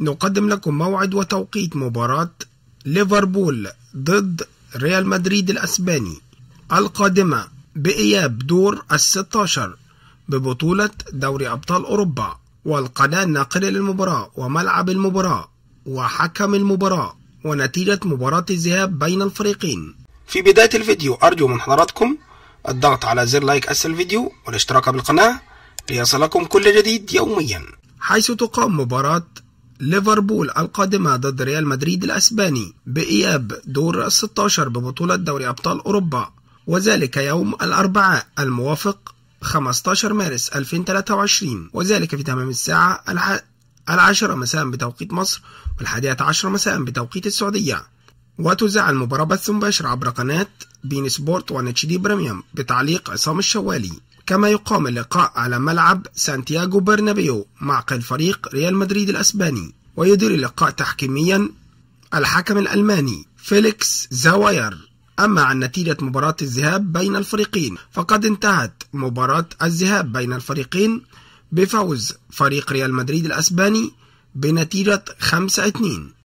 نقدم لكم موعد وتوقيت مباراة ليفربول ضد ريال مدريد الأسباني القادمة بإياب دور الستاشر ببطولة دوري أبطال أوروبا والقناة الناقلة للمباراة وملعب المباراة وحكم المباراة ونتيجة مباراة الذهاب بين الفريقين في بداية الفيديو أرجو من حضراتكم الضغط على زر لايك أسفل الفيديو والاشتراك بالقناة ليصلكم كل جديد يوميا حيث تقام مباراة ليفربول القادمة ضد ريال مدريد الأسباني بإياب دور 16 ببطولة دوري أبطال أوروبا وذلك يوم الأربعاء الموافق 15 مارس 2023 وذلك في تمام الساعة العاشرة مساء بتوقيت مصر والحادية عشرة مساء بتوقيت السعودية وتذاع المباراة بث مباشر عبر قناة بين سبورت وان اتش دي بريميوم بتعليق عصام الشوالي كما يقام اللقاء على ملعب سانتياغو برنابيو معقل فريق ريال مدريد الأسباني ويدير اللقاء تحكيميا الحكم الألماني فيليكس زواير أما عن نتيجة مباراة الذهاب بين الفريقين فقد انتهت مباراة الذهاب بين الفريقين بفوز فريق ريال مدريد الأسباني بنتيجة 5-2